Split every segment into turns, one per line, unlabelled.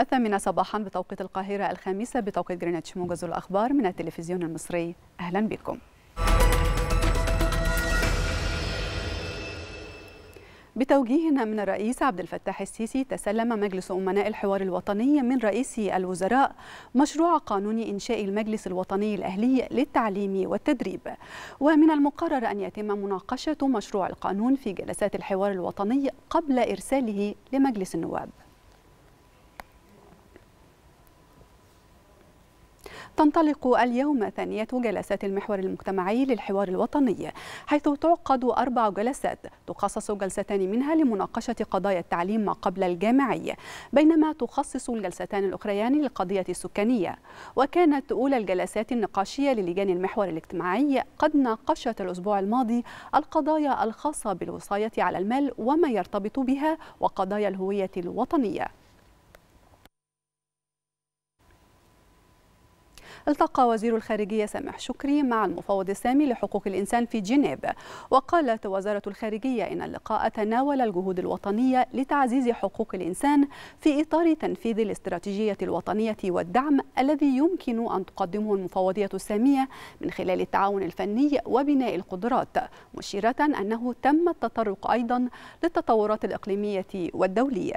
الثامنة صباحا بتوقيت القاهرة الخامسة بتوقيت جرينتش موجز الأخبار من التلفزيون المصري أهلا بكم بتوجيه من الرئيس عبد الفتاح السيسي تسلم مجلس أمناء الحوار الوطني من رئيس الوزراء مشروع قانون إنشاء المجلس الوطني الأهلي للتعليم والتدريب ومن المقرر أن يتم مناقشة مشروع القانون في جلسات الحوار الوطني قبل إرساله لمجلس النواب تنطلق اليوم ثانية جلسات المحور المجتمعي للحوار الوطني حيث تعقد أربع جلسات تخصص جلستان منها لمناقشة قضايا التعليم ما قبل الجامعي بينما تخصص الجلستان الأخريان للقضية السكانية وكانت أولى الجلسات النقاشية للجان المحور الاجتماعي قد ناقشت الأسبوع الماضي القضايا الخاصة بالوصاية على المال وما يرتبط بها وقضايا الهوية الوطنية التقى وزير الخارجية سامح شكري مع المفوض السامي لحقوق الإنسان في جنيف وقالت وزارة الخارجية إن اللقاء تناول الجهود الوطنية لتعزيز حقوق الإنسان في إطار تنفيذ الاستراتيجية الوطنية والدعم الذي يمكن أن تقدمه المفوضية السامية من خلال التعاون الفني وبناء القدرات مشيرة أنه تم التطرق أيضا للتطورات الإقليمية والدولية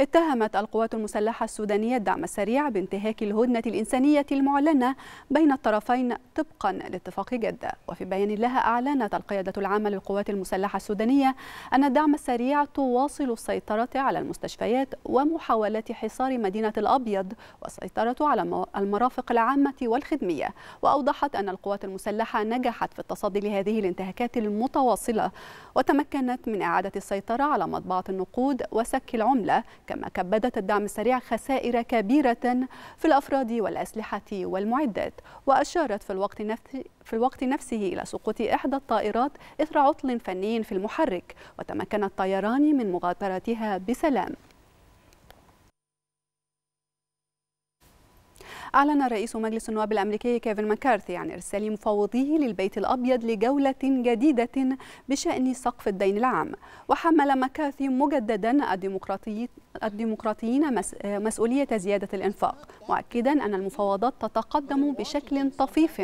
اتهمت القوات المسلحة السودانية الدعم السريع بانتهاك الهدنة الإنسانية المعلنة بين الطرفين طبقا لاتفاق جدة وفي بيان لها أعلنت القيادة العامة للقوات المسلحة السودانية أن الدعم السريع تواصل السيطرة على المستشفيات ومحاولات حصار مدينة الأبيض والسيطرة على المرافق العامة والخدمية وأوضحت أن القوات المسلحة نجحت في التصدي لهذه الانتهاكات المتواصلة وتمكنت من إعادة السيطرة على مطبعة النقود وسك العملة كما كبدت الدعم السريع خسائر كبيرة في الأفراد والأسلحة والمعدات وأشارت في الوقت نفسه في الوقت نفسه إلى سقوط إحدى الطائرات إثر عطل فني في المحرك وتمكن الطيران من مغادرتها بسلام أعلن رئيس مجلس النواب الأمريكي كيفن ماكارثي عن إرسال مفوضيه للبيت الأبيض لجولة جديدة بشأن سقف الدين العام وحمل ماكارثي مجددا الديمقراطيين الديمقراطيين مسؤولية زيادة الإنفاق مؤكدا أن المفاوضات تتقدم بشكل طفيف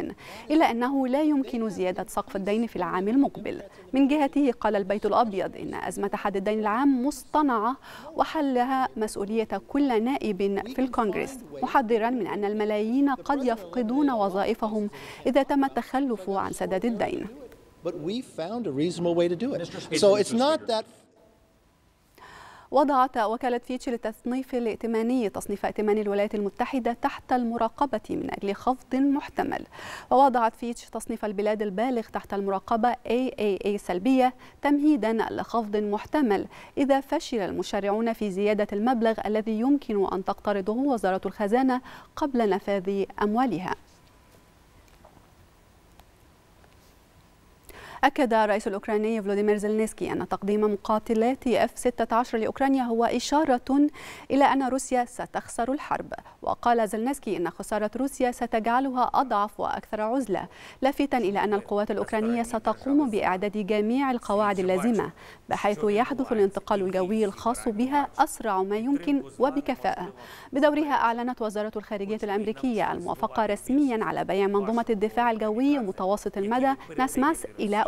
إلا أنه لا يمكن زيادة سقف الدين في العام المقبل من جهته قال البيت الأبيض إن أزمة حد الدين العام مصطنعة وحلها مسؤولية كل نائب في الكونغرس محذرا من أن الملايين قد يفقدون وظائفهم إذا تم التخلف عن سداد الدين. وضعت وكالة فيتش للتصنيف الائتماني تصنيف ائتمان الولايات المتحدة تحت المراقبة من أجل خفض محتمل ووضعت فيتش تصنيف البلاد البالغ تحت المراقبة AAA سلبية تمهيدا لخفض محتمل إذا فشل المشرعون في زيادة المبلغ الذي يمكن أن تقترضه وزارة الخزانة قبل نفاذ أموالها أكد الرئيس الأوكراني فلوديمير زلنسكي أن تقديم مقاتلات F-16 لأوكرانيا هو إشارة إلى أن روسيا ستخسر الحرب وقال زلنسكي أن خسارة روسيا ستجعلها أضعف وأكثر عزلة لافتا إلى أن القوات الأوكرانية ستقوم بإعداد جميع القواعد اللازمة بحيث يحدث الانتقال الجوي الخاص بها أسرع ما يمكن وبكفاءة بدورها أعلنت وزارة الخارجية الأمريكية الموافقة رسميا على بيع منظومة الدفاع الجوي متوسط المدى ناسماس إلى